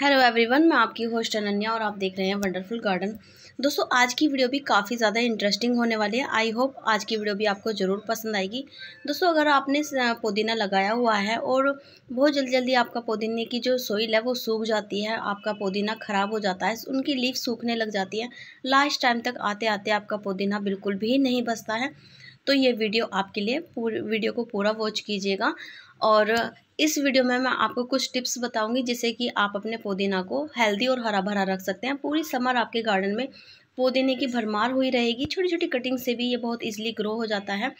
hello everyone मैं आपकी host Ananya और आप देख रहे हैं वंडरफुल गार्डन दोस्तों आज की वीडियो भी काफ़ी ज़्यादा इंटरेस्टिंग होने वाली है आई होप आज की वीडियो भी आपको ज़रूर पसंद आएगी दोस्तों अगर आपने पुदीना लगाया हुआ है और बहुत जल्दी जल्दी आपका पुदीने की जो सोइल है वो सूख जाती है आपका पुदीना ख़राब हो जाता है उनकी लीव सूखने लग जाती है लास्ट टाइम तक आते आते आपका पुदीना बिल्कुल भी नहीं बसता है तो ये वीडियो आपके लिए पूरी वीडियो को पूरा वॉच कीजिएगा और इस वीडियो में मैं आपको कुछ टिप्स बताऊंगी जिससे कि आप अपने पुदीना को हेल्दी और हरा भरा रख सकते हैं पूरी समर आपके गार्डन में पुदीने की भरमार हुई रहेगी छोटी छोटी कटिंग से भी ये बहुत ईजिली ग्रो हो जाता है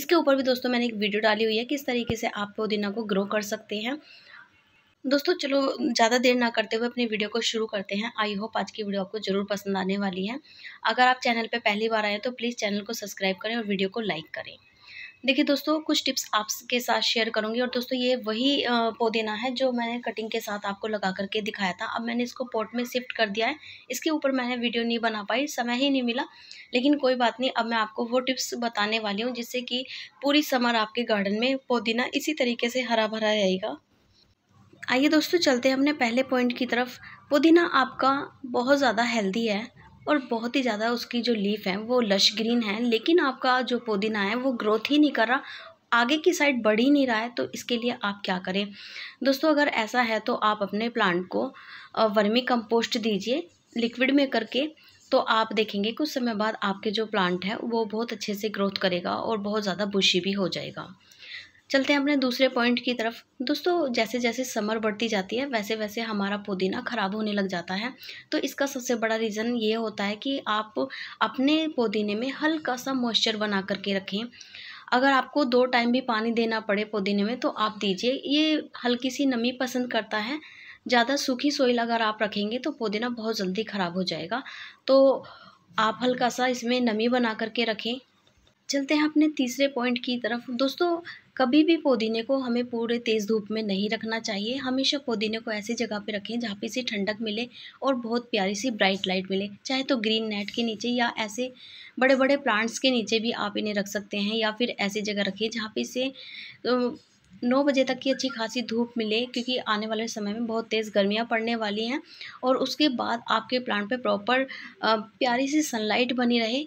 इसके ऊपर भी दोस्तों मैंने एक वीडियो डाली हुई है किस तरीके से आप पुदीना को ग्रो कर सकते हैं दोस्तों चलो ज़्यादा देर ना करते हुए अपनी वीडियो को शुरू करते हैं आई होप आज की वीडियो आपको ज़रूर पसंद आने वाली है अगर आप चैनल पर पहली बार आए तो प्लीज़ चैनल को सब्सक्राइब करें और वीडियो को लाइक करें देखिए दोस्तों कुछ टिप्स आपके साथ शेयर करूंगी और दोस्तों ये वही पोदेना है जो मैंने कटिंग के साथ आपको लगा करके दिखाया था अब मैंने इसको पॉट में शिफ्ट कर दिया है इसके ऊपर मैंने वीडियो नहीं बना पाई समय ही नहीं मिला लेकिन कोई बात नहीं अब मैं आपको वो टिप्स बताने वाली हूँ जिससे कि पूरी समर आपके गार्डन में पुदीना इसी तरीके से हरा भरा रहेगा आइए दोस्तों चलते हैं अपने पहले पॉइंट की तरफ पुदीना आपका बहुत ज़्यादा हेल्दी है और बहुत ही ज़्यादा उसकी जो लीफ है वो लश ग्रीन है लेकिन आपका जो पुदीना है वो ग्रोथ ही नहीं कर रहा आगे की साइड बढ़ ही नहीं रहा है तो इसके लिए आप क्या करें दोस्तों अगर ऐसा है तो आप अपने प्लांट को वर्मी कंपोस्ट दीजिए लिक्विड में करके तो आप देखेंगे कुछ समय बाद आपके जो प्लांट है वो बहुत अच्छे से ग्रोथ करेगा और बहुत ज़्यादा बुशी भी हो जाएगा चलते हैं अपने दूसरे पॉइंट की तरफ दोस्तों जैसे जैसे समर बढ़ती जाती है वैसे वैसे हमारा पुदीना ख़राब होने लग जाता है तो इसका सबसे बड़ा रीज़न ये होता है कि आप अपने पुदीने में हल्का सा मॉइस्चर बना करके रखें अगर आपको दो टाइम भी पानी देना पड़े पुदीने में तो आप दीजिए ये हल्की सी नमी पसंद करता है ज़्यादा सूखी सोइल अगर आप रखेंगे तो पुदीना बहुत जल्दी ख़राब हो जाएगा तो आप हल्का सा इसमें नमी बना करके रखें चलते हैं अपने तीसरे पॉइंट की तरफ दोस्तों कभी भी पुदीने को हमें पूरे तेज़ धूप में नहीं रखना चाहिए हमेशा पुदीने को ऐसी जगह पे रखें जहाँ पे इसे ठंडक मिले और बहुत प्यारी सी ब्राइट लाइट मिले चाहे तो ग्रीन नेट के नीचे या ऐसे बड़े बड़े प्लांट्स के नीचे भी आप इन्हें रख सकते हैं या फिर ऐसी जगह रखिए जहाँ पे इसे तो, नौ बजे तक की अच्छी खासी धूप मिले क्योंकि आने वाले समय में बहुत तेज़ गर्मियाँ पड़ने वाली हैं और उसके बाद आपके प्लांट पे प्रॉपर प्यारी सी सनलाइट बनी रहे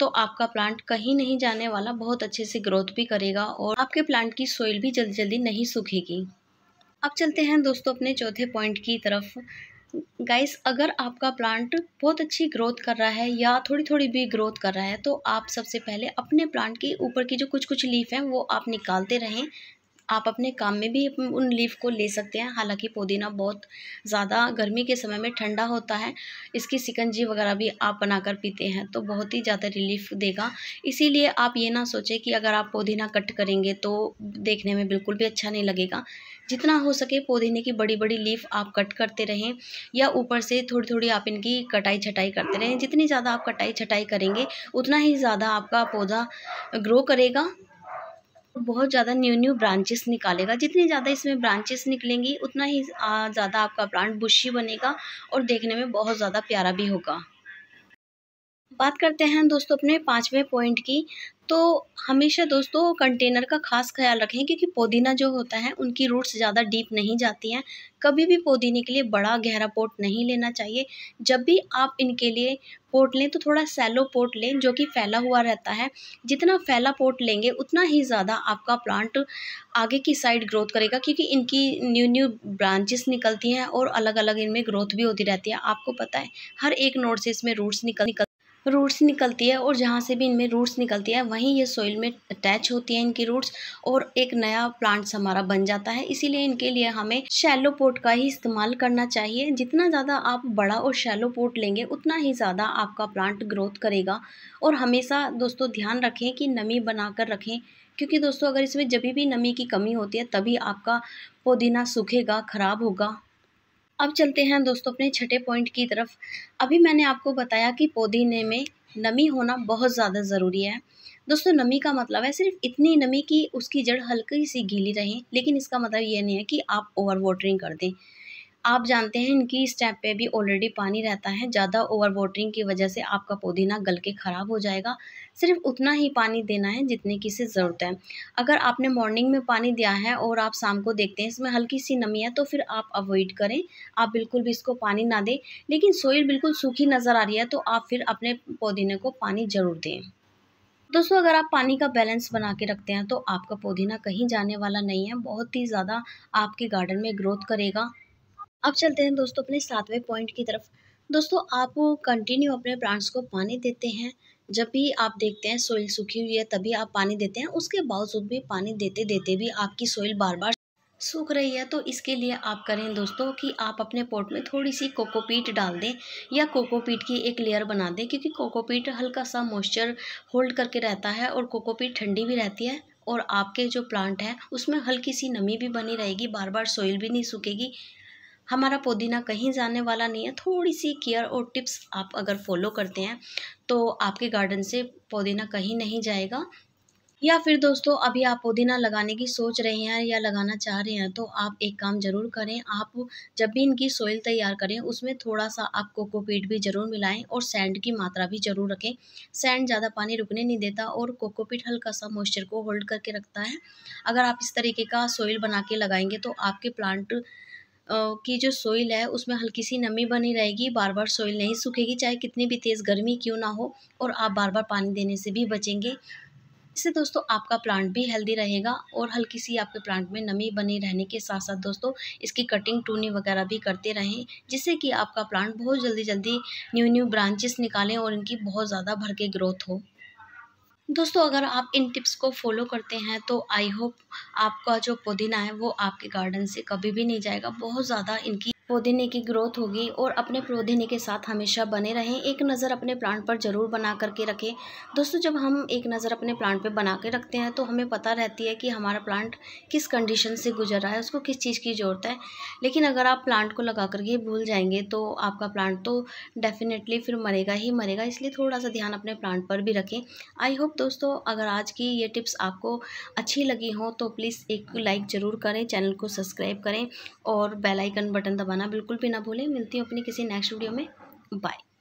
तो आपका प्लांट कहीं नहीं जाने वाला बहुत अच्छे से ग्रोथ भी करेगा और आपके प्लांट की सोइल भी जल्दी जल्दी नहीं सूखेगी अब चलते हैं दोस्तों अपने चौथे पॉइंट की तरफ गाइस अगर आपका प्लांट बहुत अच्छी ग्रोथ कर रहा है या थोड़ी थोड़ी भी ग्रोथ कर रहा है तो आप सबसे पहले अपने प्लांट के ऊपर की जो कुछ कुछ लीफ हैं वो आप निकालते रहें आप अपने काम में भी उन लीफ को ले सकते हैं हालांकि पुदीना बहुत ज़्यादा गर्मी के समय में ठंडा होता है इसकी सिकंजी वगैरह भी आप बनाकर पीते हैं तो बहुत ही ज़्यादा रिलीफ देगा इसीलिए आप ये ना सोचें कि अगर आप पुदीना कट करेंगे तो देखने में बिल्कुल भी अच्छा नहीं लगेगा जितना हो सके पुदीने की बड़ी बड़ी लीफ आप कट करते रहें या ऊपर से थोड़ी थोड़ी आप इनकी कटाई छटाई करते रहें जितनी ज़्यादा आप कटाई छटाई करेंगे उतना ही ज़्यादा आपका पौधा ग्रो करेगा बहुत ज़्यादा न्यू न्यू ब्रांचेस निकालेगा जितनी ज़्यादा इसमें ब्रांचेस निकलेंगी उतना ही ज़्यादा आपका प्लांट बुशी बनेगा और देखने में बहुत ज़्यादा प्यारा भी होगा बात करते हैं दोस्तों अपने पाँचवें पॉइंट की तो हमेशा दोस्तों कंटेनर का खास ख्याल रखें क्योंकि पुदीना जो होता है उनकी रूट्स ज़्यादा डीप नहीं जाती हैं कभी भी पुदीने के लिए बड़ा गहरा पोट नहीं लेना चाहिए जब भी आप इनके लिए पोट लें तो थोड़ा सैलो पोट लें जो कि फैला हुआ रहता है जितना फैला पोट लेंगे उतना ही ज़्यादा आपका प्लांट आगे की साइड ग्रोथ करेगा क्योंकि इनकी न्यू न्यू ब्रांचेस निकलती हैं और अलग अलग इनमें ग्रोथ भी होती रहती है आपको पता है हर एक नोट से इसमें रूट्स निकल निकल रूट्स निकलती है और जहाँ से भी इनमें रूट्स निकलती है वहीं ये सॉइल में अटैच होती है इनकी रूट्स और एक नया प्लांट्स हमारा बन जाता है इसीलिए इनके लिए हमें शैलो पोट का ही इस्तेमाल करना चाहिए जितना ज़्यादा आप बड़ा और शैलो पोट लेंगे उतना ही ज़्यादा आपका प्लांट ग्रोथ करेगा और हमेशा दोस्तों ध्यान रखें कि नमी बनाकर रखें क्योंकि दोस्तों अगर इसमें जब भी नमी की कमी होती है तभी आपका पुदीना सूखेगा ख़राब होगा अब चलते हैं दोस्तों अपने छठे पॉइंट की तरफ अभी मैंने आपको बताया कि पौधीने में नमी होना बहुत ज़्यादा ज़रूरी है दोस्तों नमी का मतलब है सिर्फ इतनी नमी कि उसकी जड़ हल्की सी गीली रहे लेकिन इसका मतलब ये नहीं है कि आप ओवर वाटरिंग कर दें आप जानते हैं इनकी स्टेप पे भी ऑलरेडी पानी रहता है ज़्यादा ओवर वाटरिंग की वजह से आपका पुदीना गल के ख़राब हो जाएगा सिर्फ उतना ही पानी देना है जितने की इसे ज़रूरत है अगर आपने मॉर्निंग में पानी दिया है और आप शाम को देखते हैं इसमें हल्की सी नमी है तो फिर आप अवॉइड करें आप बिल्कुल भी इसको पानी ना दें लेकिन सोइल बिल्कुल सूखी नज़र आ रही है तो आप फिर अपने पुदीने को पानी ज़रूर दें दोस्तों अगर आप पानी का बैलेंस बना के रखते हैं तो आपका पुदीना कहीं जाने वाला नहीं है बहुत ही ज़्यादा आपके गार्डन में ग्रोथ करेगा अब चलते हैं दोस्तों अपने सातवें पॉइंट की तरफ दोस्तों आप कंटिन्यू अपने प्लांट्स को पानी देते हैं जब भी आप देखते हैं सोइल सूखी हुई है तभी आप पानी देते हैं उसके बावजूद भी पानी देते देते भी आपकी सोइल बार बार सूख रही है तो इसके लिए आप करें दोस्तों कि आप अपने पोर्ट में थोड़ी सी कोकोपीट डाल दें या कोकोपीट की एक लेयर बना दें क्योंकि कोकोपीट हल्का सा मॉइस्चर होल्ड करके रहता है और कोकोपीट ठंडी भी रहती है और आपके जो प्लांट है उसमें हल्की सी नमी भी बनी रहेगी बार बार सोइल भी नहीं सूखेगी हमारा पुदीना कहीं जाने वाला नहीं है थोड़ी सी केयर और टिप्स आप अगर फॉलो करते हैं तो आपके गार्डन से पुदीना कहीं नहीं जाएगा या फिर दोस्तों अभी आप पुदीना लगाने की सोच रहे हैं या लगाना चाह रहे हैं तो आप एक काम ज़रूर करें आप जब भी इनकी सोइल तैयार करें उसमें थोड़ा सा आप कोकोपीट भी ज़रूर मिलाएं और सैंड की मात्रा भी ज़रूर रखें सैंड ज़्यादा पानी रुकने नहीं देता और कोकोपीट हल्का सा मॉइस्चर को होल्ड करके रखता है अगर आप इस तरीके का सोइल बना के लगाएंगे तो आपके प्लांट की जो सोइल है उसमें हल्की सी नमी बनी रहेगी बार बार सोइल नहीं सूखेगी चाहे कितनी भी तेज़ गर्मी क्यों ना हो और आप बार बार पानी देने से भी बचेंगे इससे दोस्तों आपका प्लांट भी हेल्दी रहेगा और हल्की सी आपके प्लांट में नमी बनी रहने के साथ साथ दोस्तों इसकी कटिंग टूनी वगैरह भी करते रहें जिससे कि आपका प्लांट बहुत जल्दी जल्दी न्यू न्यू ब्रांचेस निकालें और इनकी बहुत ज़्यादा भर के ग्रोथ हो दोस्तों अगर आप इन टिप्स को फॉलो करते हैं तो आई होप आपका जो पुदीना है वो आपके गार्डन से कभी भी नहीं जाएगा बहुत ज़्यादा इनकी पौधेने की ग्रोथ होगी और अपने पौधेने के साथ हमेशा बने रहें एक नज़र अपने प्लांट पर ज़रूर बना करके रखें दोस्तों जब हम एक नज़र अपने प्लांट पर बना के रखते हैं तो हमें पता रहती है कि हमारा प्लांट किस कंडीशन से गुजर रहा है उसको किस चीज़ की ज़रूरत है लेकिन अगर आप प्लांट को लगा करके भूल जाएंगे तो आपका प्लांट तो डेफिनेटली फिर मरेगा ही मरेगा इसलिए थोड़ा सा ध्यान अपने प्लांट पर भी रखें आई होप दोस्तों अगर आज की ये टिप्स आपको अच्छी लगी हो तो प्लीज़ एक लाइक ज़रूर करें चैनल को सब्सक्राइब करें और बेलाइकन बटन दबाना बनाना बिल्कुल भी ना भूलें मिलती हूँ अपनी किसी नेक्स्ट वीडियो में बाय